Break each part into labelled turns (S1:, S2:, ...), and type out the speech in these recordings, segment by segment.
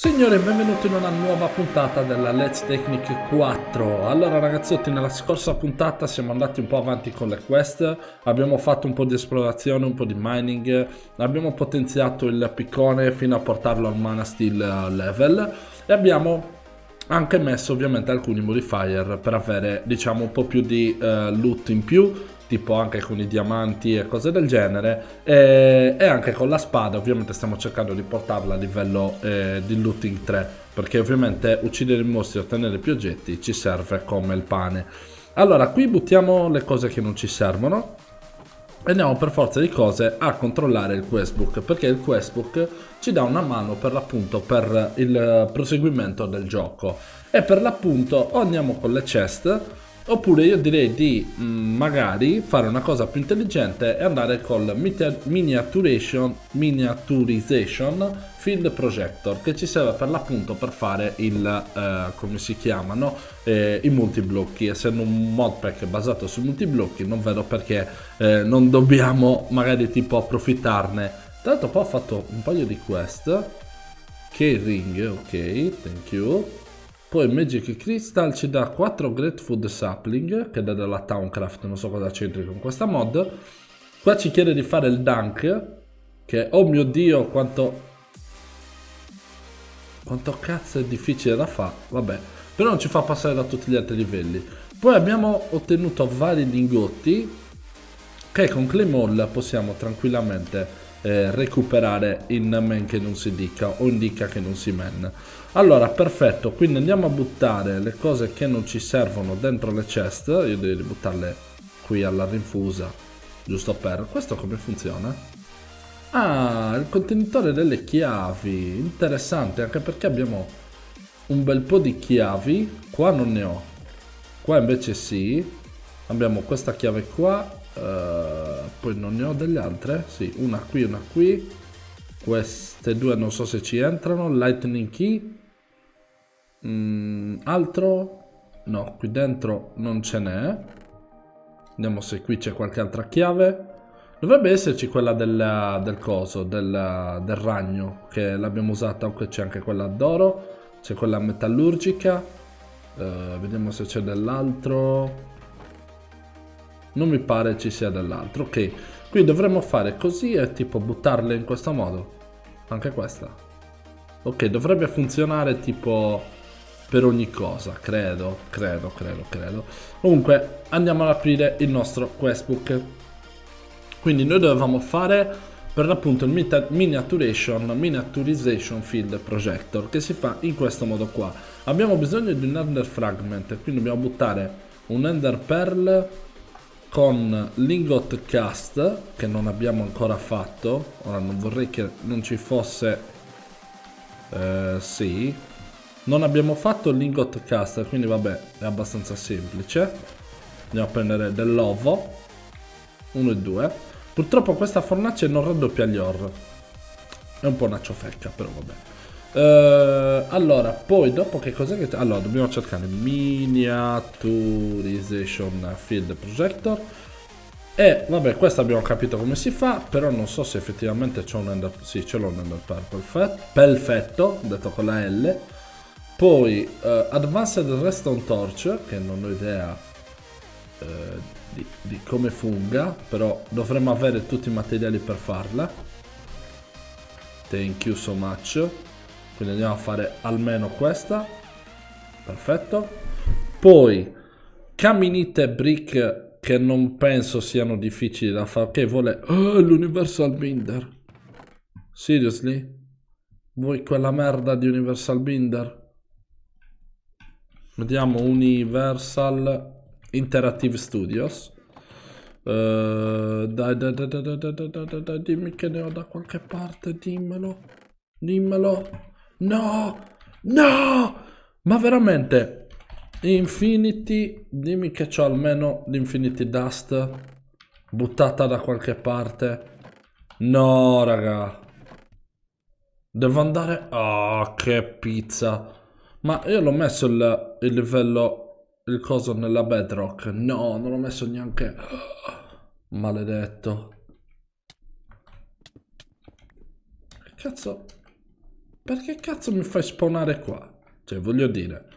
S1: Signore, benvenuti in una nuova puntata della Let's Technic 4. Allora ragazzotti, nella scorsa puntata siamo andati un po' avanti con le quest, abbiamo fatto un po' di esplorazione, un po' di mining, abbiamo potenziato il piccone fino a portarlo al mana steel eh, level e abbiamo anche messo ovviamente alcuni modifier per avere diciamo un po' più di uh, loot in più tipo anche con i diamanti e cose del genere e, e, anche con la spada ovviamente stiamo cercando di portarla a livello eh, di looting 3 perché ovviamente uccidere i mostri e ottenere più oggetti ci serve come il pane allora qui buttiamo le cose che non ci servono e andiamo per forza di cose a controllare il questbook perché il questbook ci dà una mano per l'appunto per il proseguimento del gioco e per l'appunto andiamo con le chest Oppure io direi di mm, magari fare una cosa più intelligente e andare col miniaturization, miniaturization field projector che ci serve per l'appunto per fare il eh, come si chiamano eh, i multiblocchi essendo un modpack basato su multiblocchi non vedo perché eh, non dobbiamo magari tipo approfittarne tra l'altro poi ho fatto un paio di quest k ring ok thank you poi Magic Crystal ci dà 4 Great Food Sapling, che è della Towncraft, non so cosa c'entri con questa mod. Qua ci chiede di fare il Dunk, che oh mio dio quanto... Quanto cazzo è difficile da fare, vabbè. Però non ci fa passare da tutti gli altri livelli. Poi abbiamo ottenuto vari lingotti, che con Claymore possiamo tranquillamente eh, recuperare in men che non si dica o indica che non si men. Allora, perfetto, quindi andiamo a buttare le cose che non ci servono dentro le chest, io devo buttarle qui alla rinfusa, giusto per... Questo come funziona? Ah, il contenitore delle chiavi, interessante, anche perché abbiamo un bel po' di chiavi, qua non ne ho, qua invece sì, abbiamo questa chiave qua eh, poi non ne ho delle altre? Sì, una qui, una qui. Queste due non so se ci entrano. Lightning key. Mm, altro? No, qui dentro non ce n'è. Vediamo se qui c'è qualche altra chiave. Dovrebbe esserci quella della, del coso, della, del ragno, che l'abbiamo usata. Ok, c'è anche quella d'oro. C'è quella metallurgica. Uh, vediamo se c'è dell'altro non mi pare ci sia dell'altro. Ok, qui dovremmo fare così e tipo buttarle in questo modo. Anche questa. Ok, dovrebbe funzionare tipo per ogni cosa, credo, credo, credo, credo. Comunque, andiamo ad aprire il nostro questbook. Quindi noi dovevamo fare per l'appunto il miniaturation, miniaturization field projector che si fa in questo modo qua. Abbiamo bisogno di un ender fragment, quindi dobbiamo buttare un ender pearl con l'ingot cast che non abbiamo ancora fatto ora non vorrei che non ci fosse eh, sì non abbiamo fatto l'ingot cast quindi vabbè è abbastanza semplice andiamo a prendere dell'ovo 1 e 2 purtroppo questa fornace non raddoppia gli or è un po' una ciofecca però vabbè Uh, allora, poi dopo che cos'è che... Allora, dobbiamo cercare Miniaturization Field Projector. E vabbè, questo abbiamo capito come si fa, però non so se effettivamente c'è un ender... Sì, ce l'ho un render perfetto, perfetto, detto con la L. Poi uh, Advanced Redstone Torch, che non ho idea uh, di, di come funga, però dovremmo avere tutti i materiali per farla. Thank you so much quindi andiamo a fare almeno questa perfetto poi camminite brick che non penso siano difficili da fare che vuole oh, l'universal binder seriously vuoi quella merda di universal binder vediamo universal interactive studios Uh, dai, dai, dai, dai, dai, dai, dai, dai, dimmi che ne ho da qualche parte, dimmelo, dimmelo. No! No! Ma veramente... Infinity... Dimmi che c'ho almeno l'Infinity Dust buttata da qualche parte. No, raga. Devo andare... oh, che pizza. Ma io l'ho messo il, il livello... Il coso nella bedrock. No, non l'ho messo neanche... Maledetto. Che cazzo... Perché cazzo mi fai spawnare qua? Cioè, voglio dire.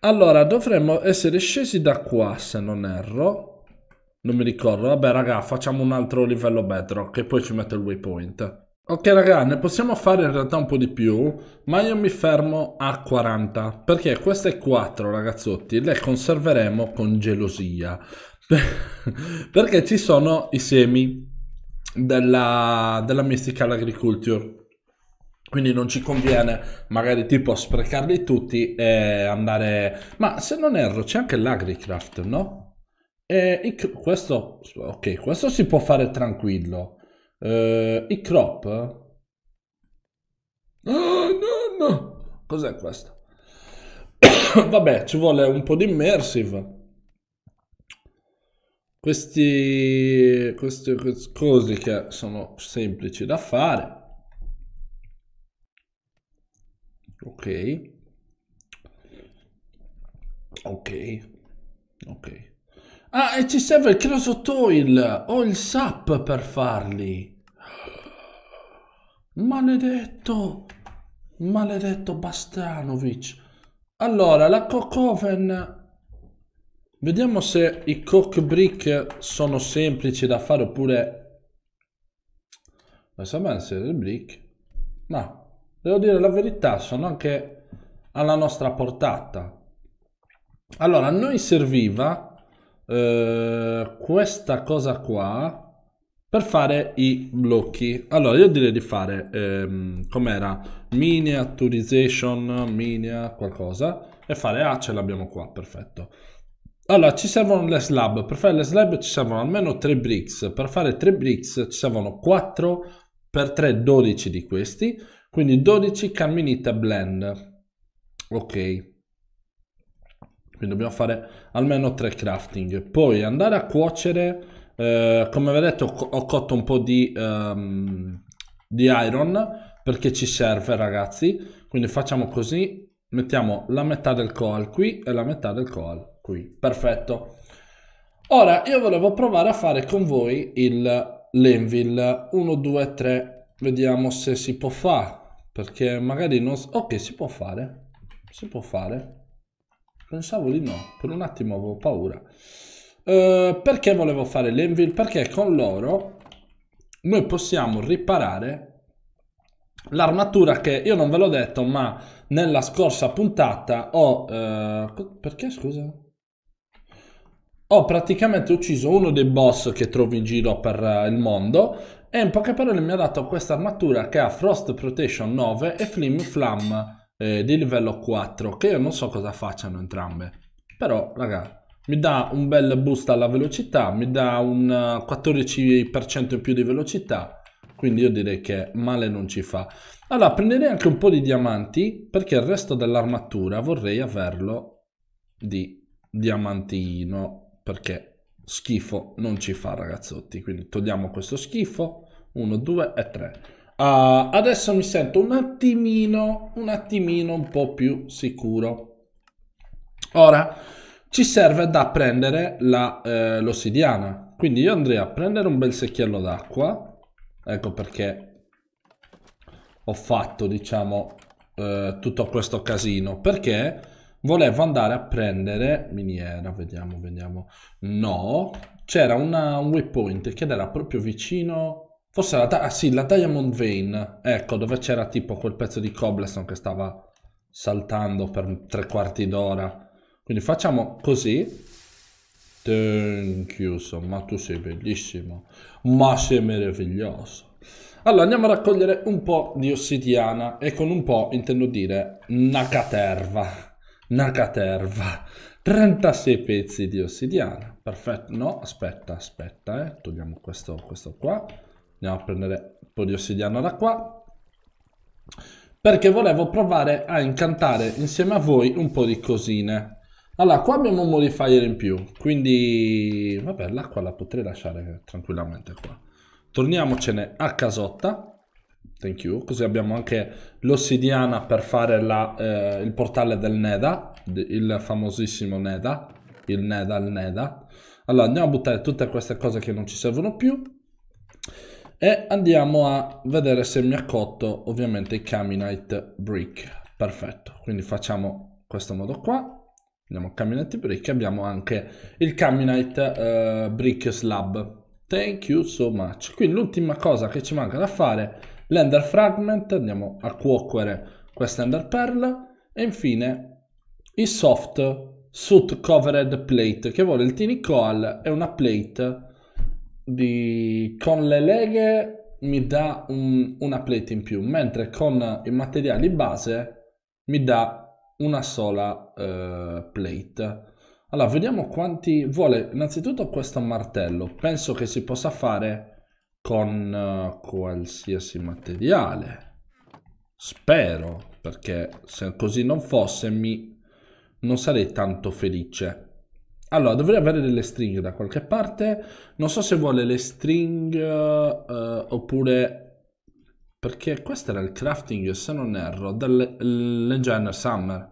S1: Allora, dovremmo essere scesi da qua, se non erro. Non mi ricordo. Vabbè, raga, facciamo un altro livello bedrock che poi ci metto il waypoint. Ok raga, ne possiamo fare in realtà un po' di più, ma io mi fermo a 40, perché queste 4 ragazzotti le conserveremo con gelosia, perché ci sono i semi della, della Mystical Agriculture, quindi non ci conviene magari tipo sprecarli tutti e andare... Ma se non erro c'è anche l'agricraft no? E questo... Ok, questo si può fare tranquillo. Uh, I crop... Oh, no, no! Cos'è questo? Vabbè, ci vuole un po' di immersive. Questi, questi, questi cose che sono semplici da fare ok ok ok ah e ci serve il close oil o il sap per farli maledetto maledetto Bastanovic allora la Cocoven vediamo se i cock brick sono semplici da fare oppure ma sa la sabanza il brick no devo dire la verità, sono anche alla nostra portata. Allora, a noi serviva eh, questa cosa qua per fare i blocchi. Allora, io direi di fare, ehm, com'era, miniaturization, minia qualcosa, e fare A ah, ce l'abbiamo qua, perfetto. Allora, ci servono le slab. Per fare le slab ci servono almeno 3 bricks. Per fare 3 bricks ci servono 4 per 3, 12 di questi. Quindi 12 camminita blend. Ok. Quindi dobbiamo fare almeno 3 crafting. Poi andare a cuocere, eh, come vedete ho, ho, cotto un po' di, um, di iron perché ci serve ragazzi. Quindi facciamo così, mettiamo la metà del coal qui e la metà del coal qui. Perfetto. Ora io volevo provare a fare con voi il l'envil 1 2 3 vediamo se si può fare perché magari non... Ok, si può fare. Si può fare. Pensavo di no. Per un attimo avevo paura. Uh, perché volevo fare l'Envil? Perché con loro noi possiamo riparare l'armatura che io non ve l'ho detto ma nella scorsa puntata ho eh, perché scusa ho praticamente ucciso uno dei boss che trovi in giro per eh, il mondo e in poche parole mi ha dato questa armatura che ha Frost Protection 9 e Flim Flam eh, di livello 4, che io non so cosa facciano entrambe. Però, raga, mi dà un bel boost alla velocità, mi dà un 14% eh, in più di velocità, quindi io direi che male non ci fa. Allora, prenderei anche un po' di diamanti, perché il resto dell'armatura vorrei averlo di diamantino, perché schifo non ci fa, ragazzotti. Quindi togliamo questo schifo, 1, 2 e 3. Uh, ah, adesso mi sento un attimino, un attimino un po' più sicuro. Ora ci serve da prendere eh, l'ossidiana. Eh, Quindi io andrei a prendere un bel secchiello d'acqua. Ecco perché ho fatto, diciamo, eh, tutto questo casino. Perché volevo andare a prendere miniera, vediamo, vediamo. No, c'era un waypoint che era proprio vicino Forse la, ta- ah, sì, la Diamond Vein, ecco, dove c'era tipo quel pezzo di Cobblestone che stava saltando per tre quarti d'ora. Quindi facciamo così. Thank you, ma tu sei bellissimo. Ma sei meraviglioso. Allora andiamo a raccogliere un po' di ossidiana e con un po' intendo dire Nakaterva. Nakaterva. 36 pezzi di ossidiana. Perfetto. No, aspetta, aspetta, eh. Togliamo questo, questo qua andiamo a prendere un po' di ossidiana da qua perché volevo provare a incantare insieme a voi un po' di cosine allora qua abbiamo un modifier in più quindi vabbè l'acqua la potrei lasciare tranquillamente qua torniamocene a casotta thank you così abbiamo anche l'ossidiana per fare la, eh, il portale del Neda il famosissimo Neda il Neda il Neda allora andiamo a buttare tutte queste cose che non ci servono più e andiamo a vedere se mi ha cotto ovviamente il Caminite Brick. Perfetto, quindi facciamo questo modo qua. Andiamo Caminite Brick e abbiamo anche il Caminite uh, Brick Slab. Thank you so much. Quindi l'ultima cosa che ci manca da fare, l'Ender Fragment, andiamo a cuocere questa Ender Pearl e infine il soft soot Covered Plate che vuole il coal e una plate di, con le leghe mi dà un, una plate in più, mentre con i materiali base mi dà una sola eh, plate. Allora, vediamo quanti vuole. Innanzitutto questo martello, penso che si possa fare con eh, qualsiasi materiale. Spero, perché se così non fosse mi non sarei tanto felice. Allora, dovrei avere delle stringhe da qualche parte. Non so se vuole le stringhe eh, oppure... Perché questo era il crafting, se non erro, dell'Engineer Summer.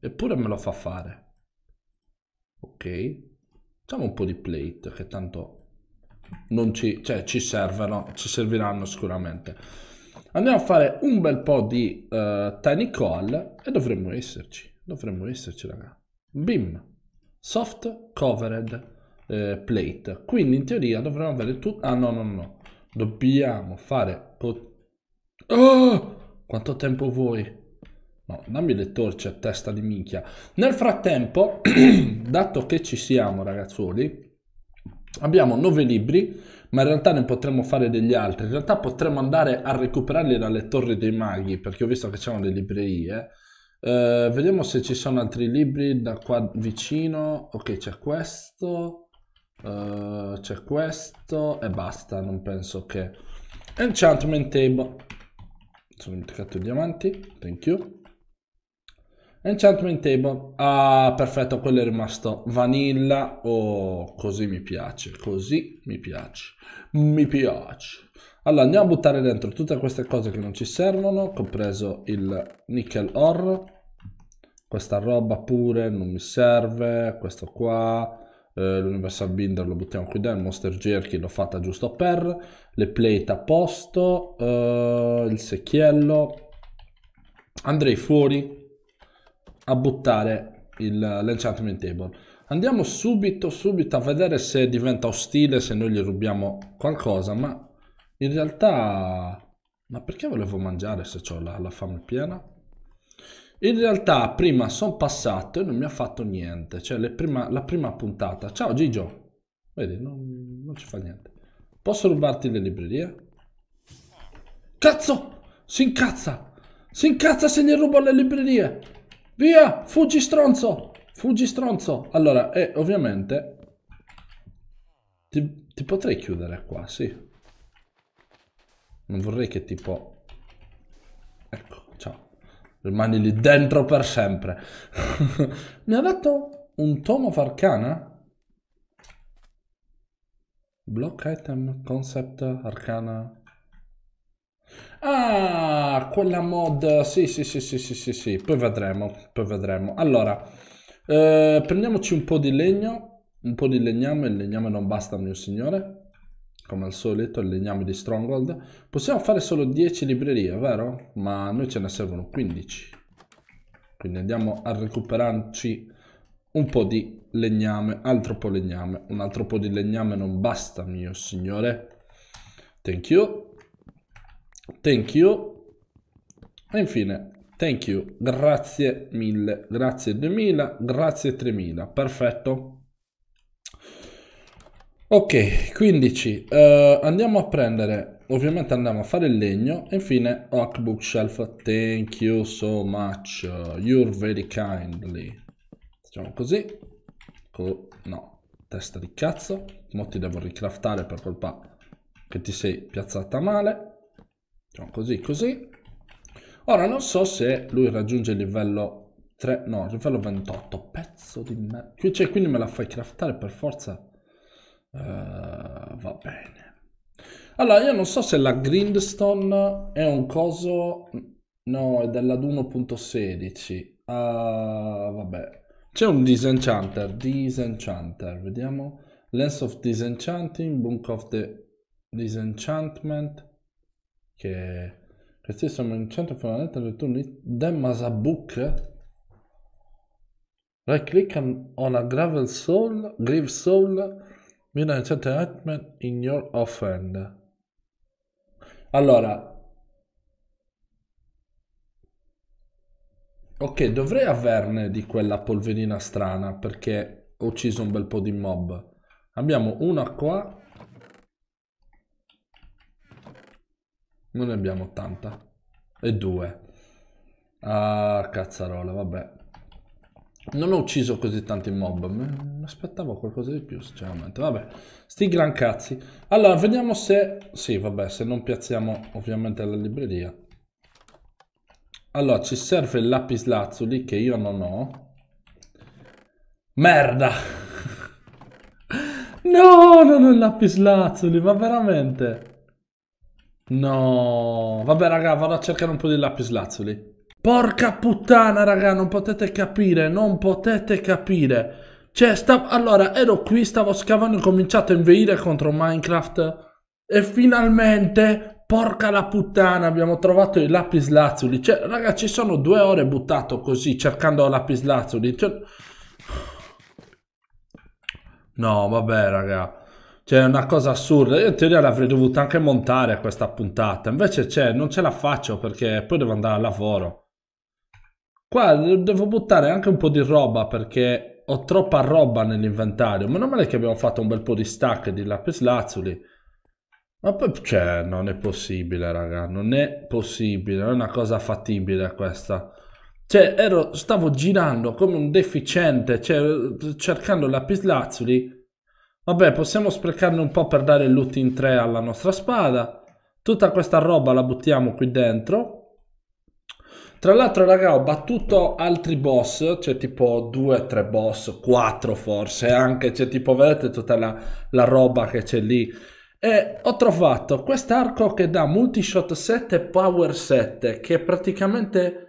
S1: Eppure me lo fa fare. Ok. Facciamo un po' di plate, che tanto non ci, cioè, ci servono, ci serviranno sicuramente. Andiamo a fare un bel po' di uh, eh, tiny call e dovremmo esserci. Dovremmo esserci, raga. Bim soft covered eh, plate. Quindi in teoria dovremmo avere tutto... Ah no, no, no. Dobbiamo fare... Oh! Quanto tempo vuoi? No, dammi le torce a testa di minchia. Nel frattempo, dato che ci siamo ragazzuoli abbiamo nove libri, ma in realtà ne potremmo fare degli altri. In realtà potremmo andare a recuperarli dalle torri dei maghi, perché ho visto che c'erano le librerie. Eh, vediamo se ci sono altri libri da qua vicino. Ok, c'è questo. Uh, c'è questo. E basta, non penso che... Enchantment Table. Sono dimenticato i diamanti. Thank you. Enchantment Table. Ah, perfetto, quello è rimasto vanilla. Oh, così mi piace. Così mi piace. Mi piace. Allora andiamo a buttare dentro tutte queste cose che non ci servono, compreso il nickel ore, questa roba pure non mi serve, questo qua, eh, l'universal binder lo buttiamo qui dentro, il monster jerky l'ho fatta giusto per, le plate a posto, eh, il secchiello, andrei fuori a buttare l'enchantment table. Andiamo subito, subito a vedere se diventa ostile, se noi gli rubiamo qualcosa, ma in realtà... Ma perché volevo mangiare se ho la, la fame piena? In realtà prima sono passato e non mi ha fatto niente. Cioè prima, la prima puntata. Ciao Gigio. Vedi, non, non ci fa niente. Posso rubarti le librerie? Cazzo! Si incazza! Si incazza se ne rubo le librerie! Via! Fuggi stronzo! Fuggi stronzo! Allora, e eh, ovviamente... Ti, ti potrei chiudere qua, sì. Non vorrei che tipo... Ecco, ciao. Rimani lì dentro per sempre. Mi ha dato un tomo farcana? Block item, concept, arcana... Ah, quella mod... Sì, sì, sì, sì, sì, sì, sì. Poi vedremo, poi vedremo. Allora, eh, prendiamoci un po' di legno. Un po' di legname. Il legname non basta, mio signore come al solito il legname di Stronghold. Possiamo fare solo 10 librerie, vero? Ma noi ce ne servono 15. Quindi andiamo a recuperarci un po' di legname, altro po' legname. Un altro po' di legname non basta, mio signore. Thank you. Thank you. E infine, thank you. Grazie mille, grazie 2000, grazie 3000. Perfetto. Ok, 15. Uh, eh, andiamo a prendere, ovviamente andiamo a fare il legno e infine Rock Bookshelf. Thank you so much, you're very kindly. Facciamo così. Co oh, no, testa di cazzo. Mo ti devo ricraftare per colpa che ti sei piazzata male. Facciamo così, così. Ora non so se lui raggiunge il livello 3, no, livello 28. Pezzo di merda. Cioè, quindi me la fai craftare per forza Uh, va bene. Allora, io non so se la Grindstone è un coso... No, è della 1.16. Uh, ah, vabbè. C'è un Disenchanter. Disenchanter. Vediamo. Lens of Disenchanting, Book of the Disenchantment. Che... Questi sono in centro fondamentale del turno. Them as a book. Right click on a gravel soul, grave soul 1978 Heatman in your offhand. Allora, ok, dovrei averne di quella polverina strana perché ho ucciso un bel po' di mob. Abbiamo una qua. Non ne abbiamo tanta. E due. Ah, cazzarola, vabbè. Non ho ucciso così tanti mob, mi aspettavo qualcosa di più sinceramente, vabbè, sti gran cazzi. Allora, vediamo se, sì vabbè, se non piazziamo ovviamente la libreria. Allora, ci serve il lapislazzuli che io non ho. Merda! no, non ho il lapislazzuli, ma veramente? No, vabbè raga, vado a cercare un po' di lapislazzuli. Porca puttana, raga, non potete capire, non potete capire. Cioè, sta... allora, ero qui, stavo scavando, e ho cominciato a inveire contro Minecraft e finalmente, porca la puttana, abbiamo trovato i lapislazzuli. Cioè, raga, ci sono due ore buttato così, cercando lapislazzuli. Cioè... No, vabbè, raga. Cioè, è una cosa assurda. Io in teoria l'avrei dovuta anche montare questa puntata. Invece, cioè, non ce la faccio perché poi devo andare al lavoro. Qua devo buttare anche un po' di roba perché ho troppa roba nell'inventario. Meno male che abbiamo fatto un bel po' di stack di lapislazzuli. Ma poi, cioè, non è possibile, raga. Non è possibile. Non è una cosa fattibile questa. Cioè, ero, stavo girando come un deficiente, cioè, cercando lapislazuli. Vabbè, possiamo sprecarne un po' per dare loot in 3 alla nostra spada. Tutta questa roba la buttiamo qui dentro. Tra l'altro, raga, ho battuto altri boss, cioè tipo 2, 3 boss, 4 forse, anche, cioè tipo, vedete tutta la, la roba che c'è lì. E ho trovato quest'arco che dà multishot 7 e power 7, che praticamente...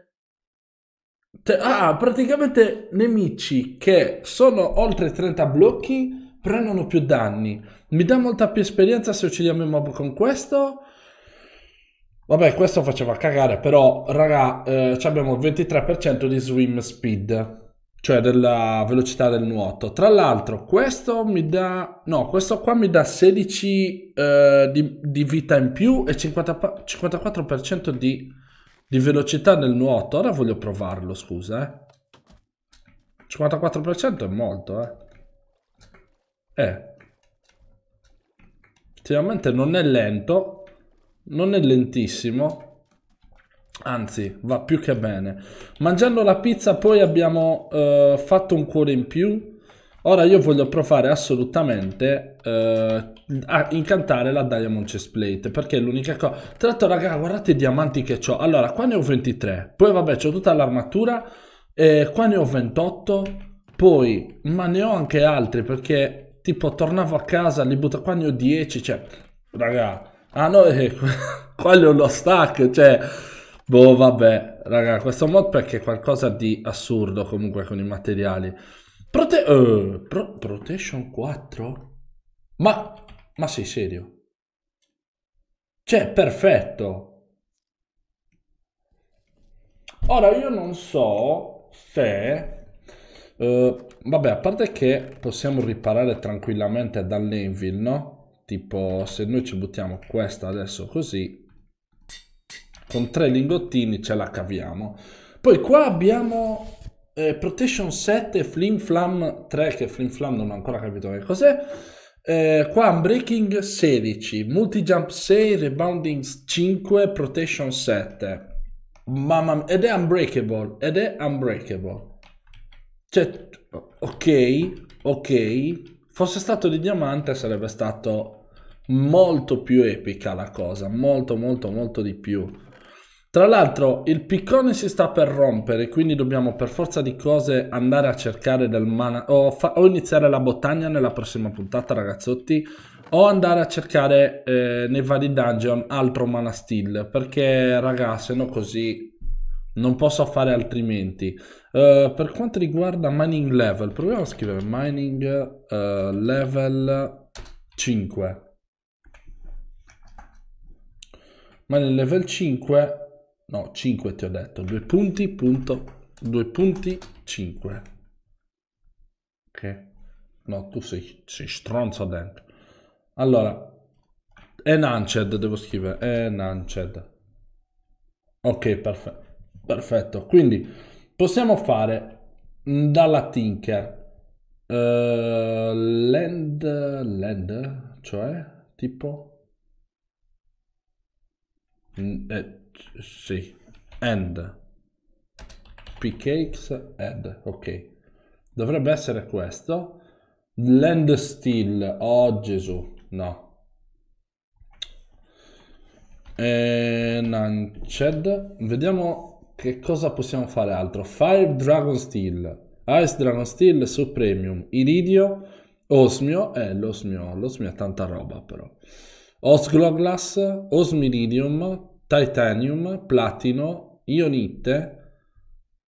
S1: Ah, praticamente nemici che sono oltre 30 blocchi prendono più danni. Mi dà molta più esperienza se uccidiamo i mob con questo Vabbè, questo faceva cagare, però, raga, eh, abbiamo il 23% di swim speed, cioè della velocità del nuoto. Tra l'altro, questo mi dà... No, questo qua mi dà 16 eh, di, di, vita in più e 50, 54% di, di, velocità nel nuoto. Ora voglio provarlo, scusa, eh. 54% è molto, eh. Eh. Effettivamente non è lento, non è lentissimo, anzi va più che bene. Mangiando la pizza poi abbiamo eh, fatto un cuore in più. Ora io voglio provare assolutamente eh, a incantare la Diamond Chest Plate perché è l'unica cosa... Tra l'altro raga guardate i diamanti che ho. Allora qua ne ho 23, poi vabbè ho tutta l'armatura, e qua ne ho 28, poi ma ne ho anche altri perché tipo tornavo a casa, li butto qua ne ho 10, cioè raga Ah no, eh, quello è uno stack, cioè... Boh, vabbè, raga, questo mod perché è qualcosa di assurdo comunque con i materiali. Prote uh, Pro Protection 4? Ma, ma sei serio? Cioè, perfetto. Ora, io non so se... Uh, vabbè, a parte che possiamo riparare tranquillamente dall'Envil, no? tipo se noi ci buttiamo questa adesso così con tre lingottini ce la caviamo poi qua abbiamo eh, Protection 7 Flim Flam 3 che Flim Flam non ho ancora capito che cos'è eh, qua Unbreaking 16 multi jump 6 Rebounding 5 Protection 7 Mamma mia, ed è unbreakable, ed è unbreakable. Cioè, ok, ok, fosse stato di diamante sarebbe stato molto più epica la cosa, molto molto molto di più. Tra l'altro il piccone si sta per rompere, quindi dobbiamo per forza di cose andare a cercare del mana o, o iniziare la botagna nella prossima puntata ragazzotti o andare a cercare eh, nei vari dungeon altro mana steel perché raga se no così non posso fare altrimenti. Uh, per quanto riguarda mining level, proviamo a scrivere mining uh, level 5. ma nel level 5 no 5 ti ho detto 2 punti punto 2 punti 5 ok no tu sei, sei stronzo dentro allora enhanced devo scrivere enhanced ok perfetto perfetto quindi possiamo fare dalla tinker uh, land land cioè tipo eh, sì and pcakes add ok dovrebbe essere questo land steel oh gesù no Nanched ehm, vediamo che cosa possiamo fare altro fire dragon steel ice dragon steel su premium iridio osmio eh, l'osmio l'osmio ha tanta roba però Osgloglass, Osmiridium, Titanium, Platino, Ionite,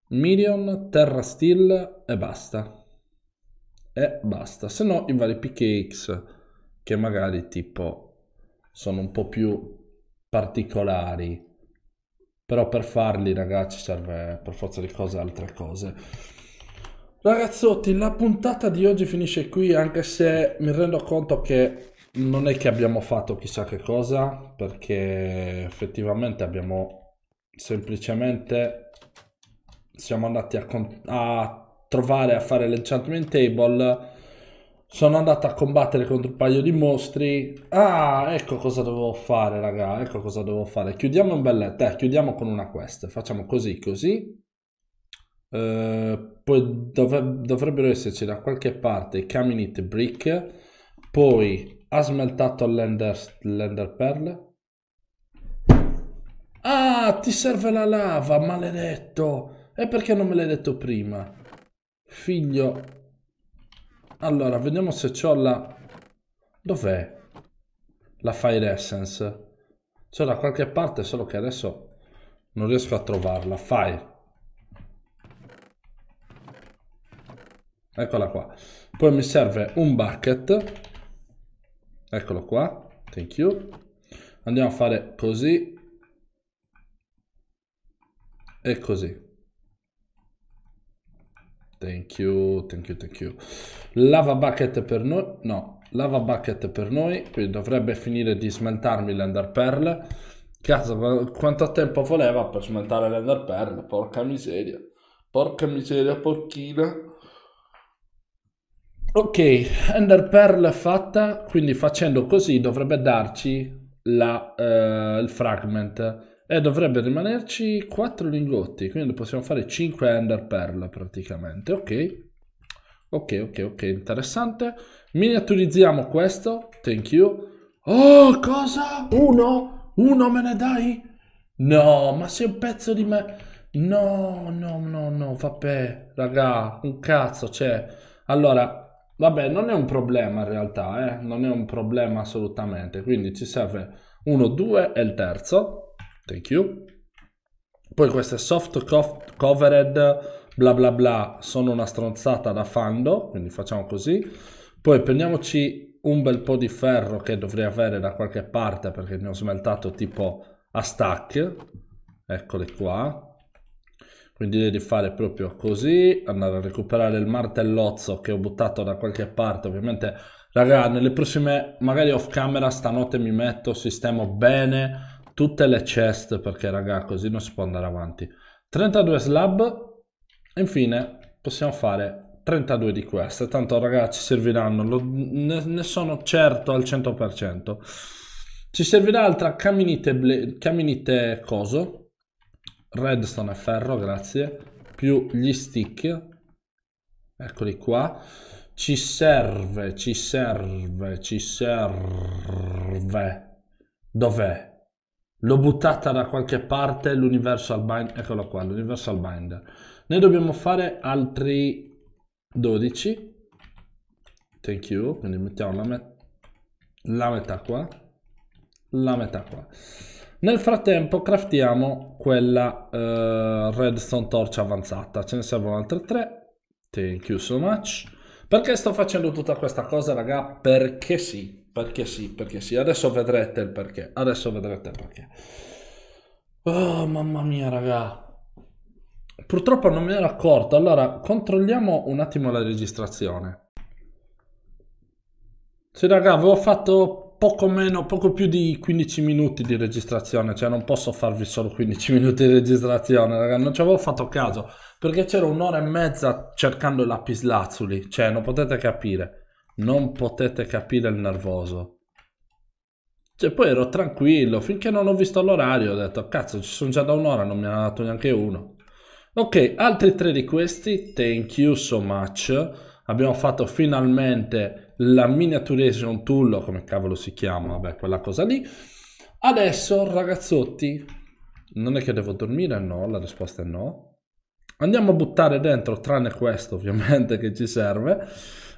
S1: Mirion, Terra Steel e basta. E basta. Se no i vari PKX che magari tipo sono un po' più particolari. Però per farli ragazzi serve per forza di cose altre cose. Ragazzotti, la puntata di oggi finisce qui anche se mi rendo conto che non è che abbiamo fatto chissà che cosa, perché effettivamente abbiamo semplicemente siamo andati a, a trovare a fare l'enchantment table. Sono andato a combattere contro un paio di mostri. Ah, ecco cosa dovevo fare, raga. Ecco cosa dovevo fare. Chiudiamo un belletta. Eh, chiudiamo con una quest. Facciamo così, così. Eh, poi dovrebbero esserci da qualche parte i Caminite Brick. Poi ha smeltato l'ender, l'ender pearl Ah, ti serve la lava, maledetto! E perché non me l'hai detto prima? Figlio... Allora, vediamo se c'ho la... Dov'è? La Fire Essence. C'è da qualche parte, solo che adesso non riesco a trovarla. Fire. Eccola qua. Poi mi serve un bucket eccolo qua, thank you, andiamo a fare così e così. Thank you, thank you, thank you. Lava bucket per noi, no, lava bucket per noi, quindi dovrebbe finire di smentarmi l'ender pearl. Cazzo, quanto tempo voleva per smeltare l'ender pearl, porca miseria. Porca miseria, porchina. Ok, Ender Pearl fatta, quindi facendo così dovrebbe darci la, eh, il fragment e dovrebbe rimanerci 4 lingotti, quindi possiamo fare 5 Ender Pearl praticamente, ok? Ok, ok, ok, interessante. Miniaturizziamo questo, thank you. Oh, cosa? Uno? Uno me ne dai? No, ma sei un pezzo di me... No, no, no, no, vabbè, raga, un cazzo, c'è. Cioè, allora, Vabbè, non è un problema in realtà, eh? non è un problema assolutamente. Quindi ci serve uno, due e il terzo. Thank you. Poi queste soft covered bla bla bla sono una stronzata da fando, quindi facciamo così. Poi prendiamoci un bel po' di ferro che dovrei avere da qualche parte perché ne ho smeltato tipo a stack. Eccole qua quindi devi fare proprio così andare a recuperare il martellozzo che ho buttato da qualche parte ovviamente raga nelle prossime magari off camera stanotte mi metto sistemo bene tutte le chest perché raga così non si può andare avanti 32 slab e infine possiamo fare 32 di queste tanto raga ci serviranno lo, ne, ne sono certo al 100% ci servirà altra caminite, ble, caminite coso redstone e ferro, grazie, più gli stick, eccoli qua, ci serve, ci serve, ci serve, dov'è? L'ho buttata da qualche parte, l'universal bind, eccolo qua, l'universal binder. Noi dobbiamo fare altri 12, thank you, quindi mettiamo la, met la metà qua, la metà qua. Nel frattempo craftiamo quella uh, redstone torcia avanzata, ce ne servono altre tre. Thank you so much. Perché sto facendo tutta questa cosa, raga? Perché sì, perché sì, perché sì. Adesso vedrete il perché, adesso vedrete il perché. Oh, mamma mia, raga. Purtroppo non me ne ero accorto. Allora, controlliamo un attimo la registrazione. Sì, raga, avevo fatto poco meno, poco più di 15 minuti di registrazione, cioè non posso farvi solo 15 minuti di registrazione, raga, non ci avevo fatto caso, perché c'era un'ora e mezza cercando lapislazzuli, cioè non potete capire, non potete capire il nervoso. Cioè poi ero tranquillo, finché non ho visto l'orario ho detto, cazzo ci sono già da un'ora, non mi ha dato neanche uno. Ok, altri tre di questi, thank you so much, abbiamo fatto finalmente la miniaturation tool, come cavolo si chiama, vabbè, quella cosa lì. Adesso, ragazzotti, non è che devo dormire? No, la risposta è no. Andiamo a buttare dentro, tranne questo ovviamente che ci serve.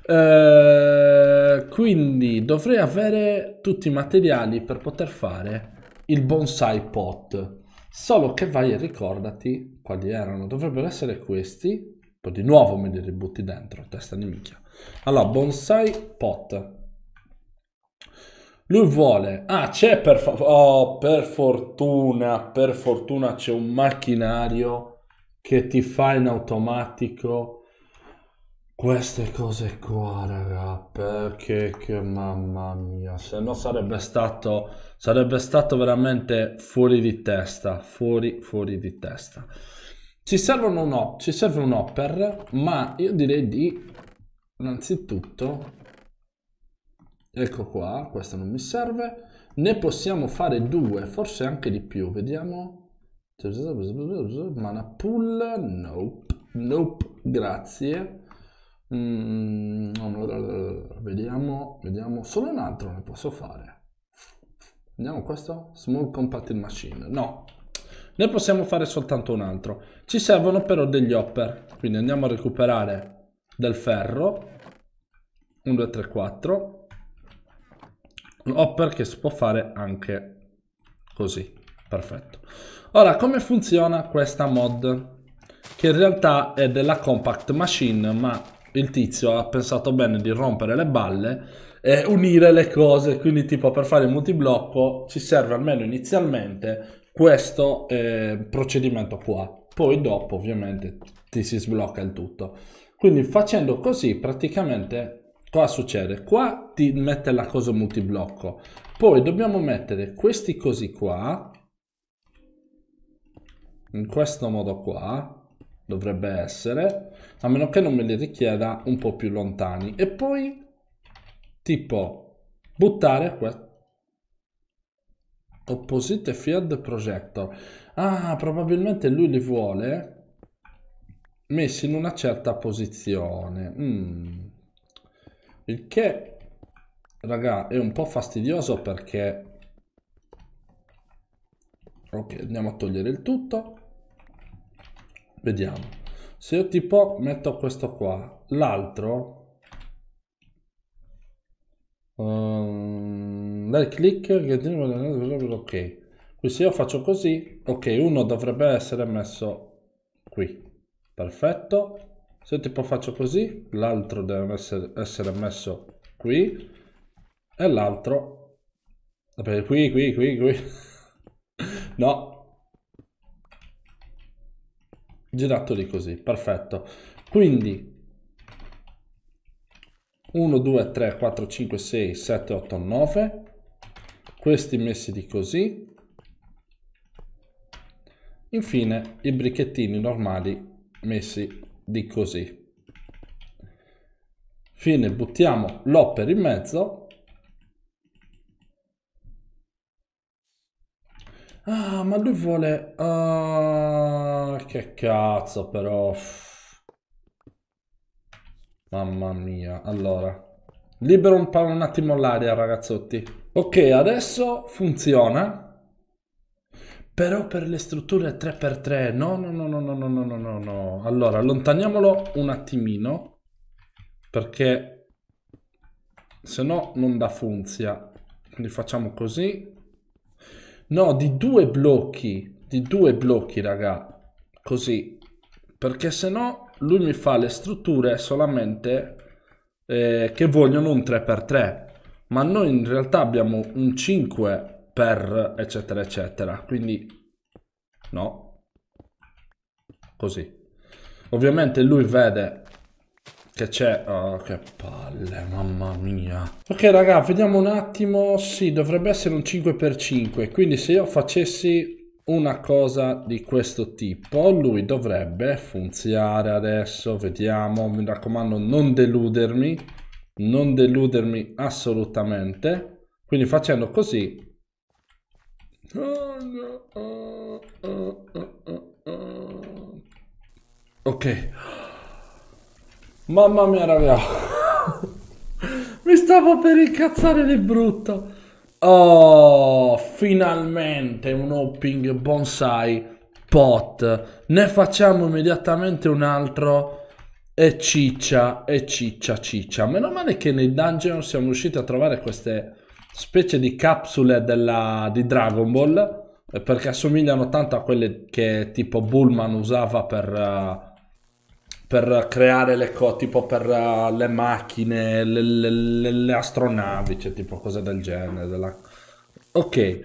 S1: Eh, quindi dovrei avere tutti i materiali per poter fare il bonsai pot. Solo che vai e ricordati quali erano. Dovrebbero essere questi. Poi di nuovo me li ributti dentro, testa di minchia. Allora, bonsai pot. Lui vuole... Ah, c'è per... Oh, per fortuna, per fortuna c'è un macchinario che ti fa in automatico queste cose qua, raga. Perché che mamma mia, se no sarebbe stato... Sarebbe stato veramente fuori di testa, fuori, fuori di testa. Ci servono no, ci serve un hopper, ma io direi di innanzitutto, ecco qua, questo non mi serve, ne possiamo fare due, forse anche di più, vediamo. Mana pool, nope, nope, grazie. Mm, vediamo, vediamo, solo un altro ne posso fare. Vediamo questo, small compacted machine, no. Ne possiamo fare soltanto un altro. Ci servono però degli hopper, quindi andiamo a recuperare del ferro 1 2 3 4 hopper che si può fare anche così perfetto ora come funziona questa mod che in realtà è della compact machine ma il tizio ha pensato bene di rompere le balle e unire le cose quindi tipo per fare il multiblocco ci serve almeno inizialmente questo eh, procedimento qua poi dopo ovviamente ti si sblocca il tutto quindi facendo così praticamente cosa succede? Qua ti mette la cosa multiblocco, poi dobbiamo mettere questi cosi qua, in questo modo qua, dovrebbe essere, a meno che non me li richieda un po' più lontani. E poi, tipo, buttare questo. Opposite Field Projector. Ah, probabilmente lui li vuole messi in una certa posizione. Mm. Il che, raga, è un po' fastidioso perché... Ok, andiamo a togliere il tutto. Vediamo. Se io tipo metto questo qua, l'altro... Um, ehm, right click, ok. Qui se io faccio così, ok, uno dovrebbe essere messo qui perfetto se tipo faccio così l'altro deve essere, essere messo qui e l'altro qui qui qui qui no girato lì così perfetto quindi 1 2 3 4 5 6 7 8 9 questi messi di così infine i brichettini normali messi di così fine buttiamo l'opera in mezzo ah ma lui vuole ah, che cazzo però mamma mia allora libero un, un attimo l'aria ragazzotti ok adesso funziona però per le strutture 3x3, no, no, no, no, no, no, no, no, no. Allora, allontaniamolo un attimino, perché se no non da funzia. Quindi facciamo così. No, di due blocchi, di due blocchi, raga, così. Perché se no lui mi fa le strutture solamente eh, che vogliono un 3x3. Ma noi in realtà abbiamo un 5 per eccetera eccetera quindi no così ovviamente lui vede che c'è oh, che palle mamma mia ok raga vediamo un attimo sì dovrebbe essere un 5x5 quindi se io facessi una cosa di questo tipo lui dovrebbe funzionare adesso vediamo mi raccomando non deludermi non deludermi assolutamente quindi facendo così Ok. Mamma mia, raga. Mi stavo per incazzare di brutto. Oh, finalmente un opening bonsai pot. Ne facciamo immediatamente un altro. E ciccia, e ciccia, ciccia. Meno male che nei dungeon siamo riusciti a trovare queste specie di capsule della, di Dragon Ball eh, perché assomigliano tanto a quelle che tipo Bullman usava per, eh, per creare le cose, tipo per eh, le macchine, le, le, le, le, astronavi, cioè tipo cose del genere. Della... Ok, e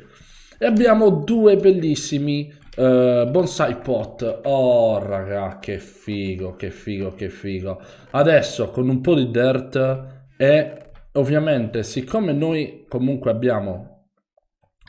S1: abbiamo due bellissimi uh, bonsai pot. Oh raga, che figo, che figo, che figo. Adesso con un po' di dirt e ovviamente siccome noi comunque abbiamo,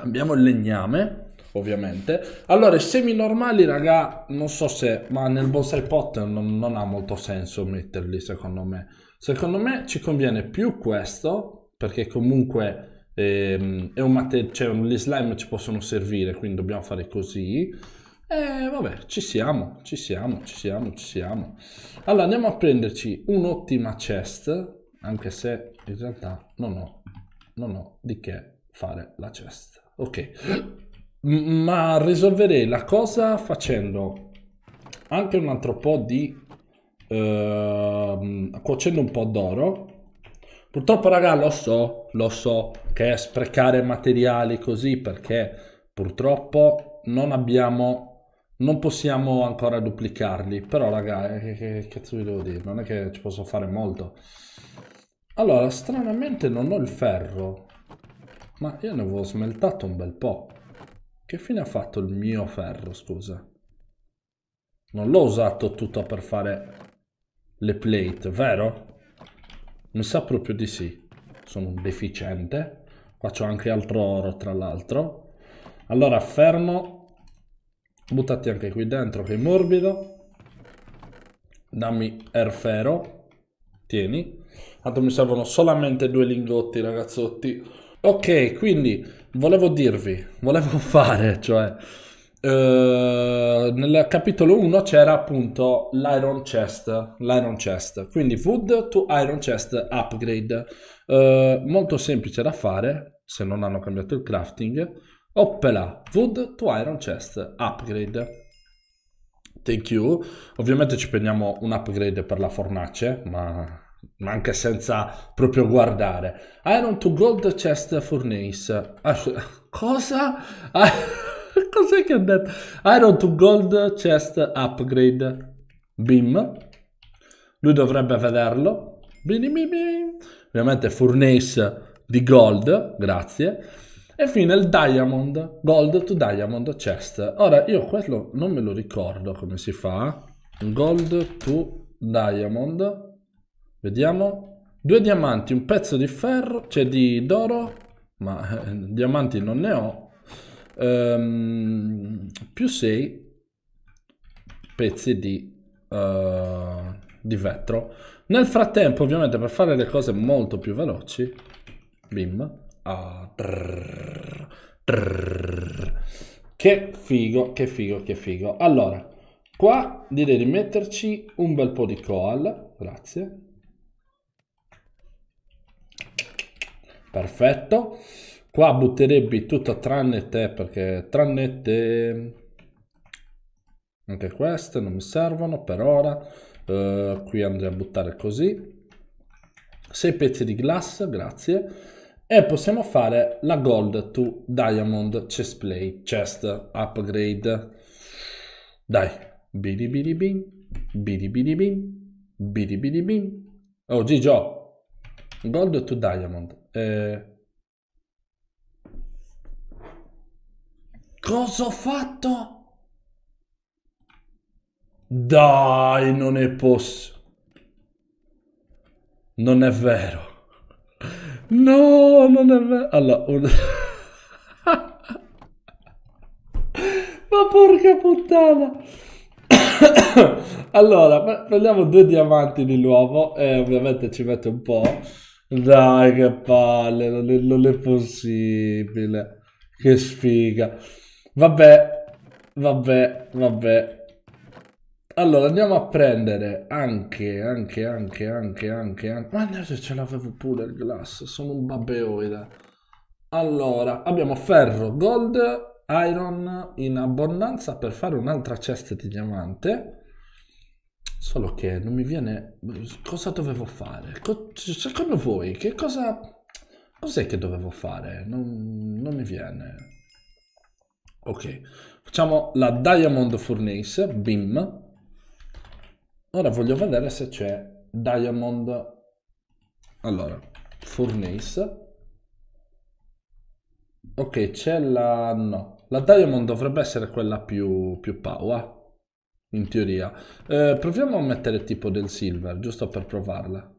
S1: abbiamo il legname ovviamente. Allora, i semi normali, raga, non so se, ma nel bonsai pot non, non, ha molto senso metterli, secondo me. Secondo me ci conviene più questo, perché comunque ehm, è un materiale, cioè gli slime ci possono servire, quindi dobbiamo fare così. E vabbè, ci siamo, ci siamo, ci siamo, ci siamo. Allora, andiamo a prenderci un'ottima chest, anche se in realtà non ho, non ho di che fare la cesta. Ok, ma risolverei la cosa facendo anche un altro po' di... Eh, cuocendo un po' d'oro. Purtroppo, raga, lo so, lo so che è sprecare materiali così perché purtroppo non abbiamo non possiamo ancora duplicarli, però raga, che, eh, che, che, cazzo vi devo dire, non è che ci posso fare molto. Allora, stranamente non ho il ferro, ma io ne avevo smeltato un bel po'. Che fine ha fatto il mio ferro, scusa? Non l'ho usato tutto per fare le plate, vero? Mi sa proprio di sì. Sono un deficiente. Faccio anche altro oro, tra l'altro. Allora, fermo. Buttati anche qui dentro, che è morbido. Dammi erfero. Tieni tanto mi servono solamente due lingotti ragazzotti ok quindi volevo dirvi volevo fare cioè eh, nel capitolo 1 c'era appunto l'iron chest l'iron chest quindi wood to iron chest upgrade eh, molto semplice da fare se non hanno cambiato il crafting oppela wood to iron chest upgrade Thank you. Ovviamente ci prendiamo un upgrade per la fornace, ma ma anche senza proprio guardare. Iron to Gold Chest Furnace. Ah, cosa? Ah, cos'è che ha detto? Iron to Gold Chest Upgrade. Bim. Lui dovrebbe vederlo. Bim, bim, bim. Ovviamente Furnace di Gold, grazie. E infine il Diamond, Gold to Diamond Chest. Ora, io quello non me lo ricordo come si fa. Gold to Diamond Vediamo. Due diamanti, un pezzo di ferro, cioè di d'oro, ma eh, diamanti non ne ho. Um, più sei pezzi di, uh, di vetro. Nel frattempo, ovviamente, per fare le cose molto più veloci, bim, ah, trrr, trrr. che figo, che figo, che figo. Allora, qua direi di metterci un bel po' di coal, grazie, perfetto qua butterebbe tutto tranne te perché tranne te anche queste non mi servono per ora uh, qui andrei a buttare così 6 pezzi di glass grazie e possiamo fare la gold to diamond chest play chest upgrade dai bidi bidi bim bidi bidi bim bidi bidi bim oh Gigio gold to diamond eh, cosa ho fatto? Dai, non è posso. Non è vero. No, non è vero. Allora, ma porca puttana. allora, prendiamo due diamanti di nuovo e ovviamente ci mette un po'. Dai, che palle, non è, non è possibile. Che sfiga. Vabbè, vabbè, vabbè. Allora, andiamo a prendere anche, anche, anche, anche, anche, anche... Ma adesso ce l'avevo pure il glass, sono un babbeoide. Allora, abbiamo ferro, gold, iron in abbondanza per fare un'altra cesta di diamante. Solo che non mi viene... Cosa dovevo fare? Co- cioè, secondo voi che cosa... Cos'è che dovevo fare? Non, non mi viene. Ok. Facciamo la Diamond Furnace, BIM. Ora voglio vedere se c'è Diamond... Allora, Furnace. Ok, c'è la... no. La Diamond dovrebbe essere quella più, più power in teoria. Eh, proviamo a mettere tipo del silver, giusto per provarla.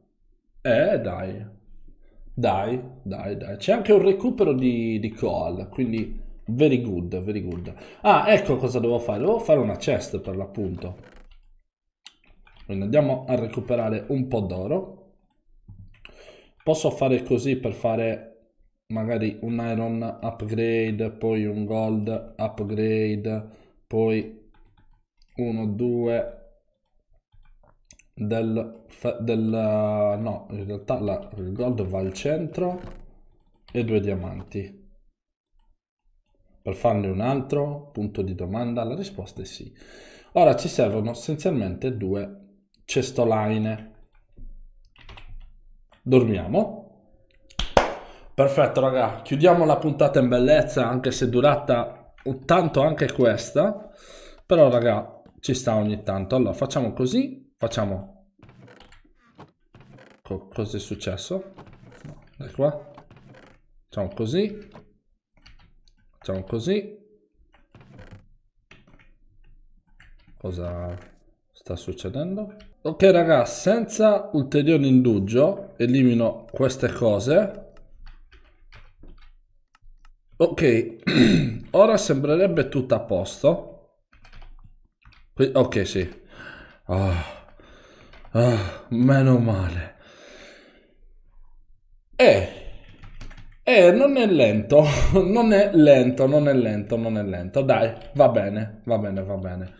S1: Eh, dai. Dai, dai, dai. C'è anche un recupero di, di coal, quindi very good, very good. Ah, ecco cosa devo fare. Devo fare una chest per l'appunto. Quindi andiamo a recuperare un po' d'oro. Posso fare così per fare magari un iron upgrade, poi un gold upgrade, poi 1, 2 del, del no, in realtà la, il gold va al centro e due diamanti. Per farne un altro punto di domanda, la risposta è sì. Ora ci servono essenzialmente due cestoline. Dormiamo. Perfetto raga, chiudiamo la puntata in bellezza anche se durata tanto anche questa. Però raga, ci sta ogni tanto. Allora, facciamo così, facciamo... Co cosa è successo? No, dai qua. Facciamo così. Facciamo così. Cosa sta succedendo? Ok ragazzi, senza ulteriore indugio, elimino queste cose. Ok, ora sembrerebbe tutto a posto. Ok, sì. Ah, ah, meno male. Eh. Eh, non è lento, non è lento, non è lento, non è lento. Dai, va bene, va bene, va bene.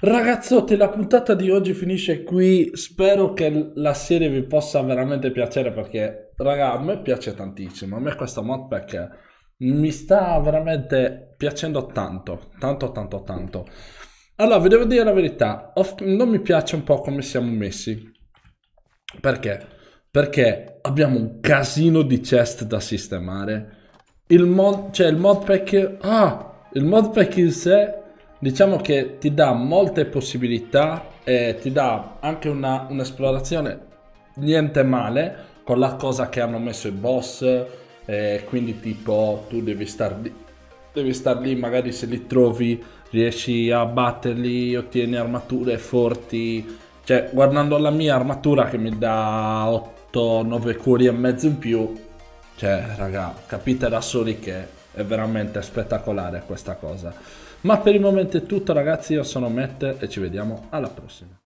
S1: Ragazzotti, la puntata di oggi finisce qui. Spero che la serie vi possa veramente piacere perché, raga, a me piace tantissimo. A me questo modpack mi sta veramente piacendo tanto, tanto, tanto, tanto. Allora, vi devo dire la verità, non mi piace un po' come siamo messi. Perché? Perché abbiamo un casino di chest da sistemare. Il mod, cioè il modpack, ah, il modpack in sé, diciamo che ti dà molte possibilità e ti dà anche un'esplorazione niente male con la cosa che hanno messo i boss. Eh, quindi tipo tu devi star lì, devi star lì magari se li trovi riesci a batterli, ottieni armature forti. Cioè, guardando la mia armatura che mi dà 8-9 curi e mezzo in più, cioè, raga, capite da soli che è veramente spettacolare questa cosa. Ma per il momento è tutto ragazzi, io sono Matt e ci vediamo alla prossima.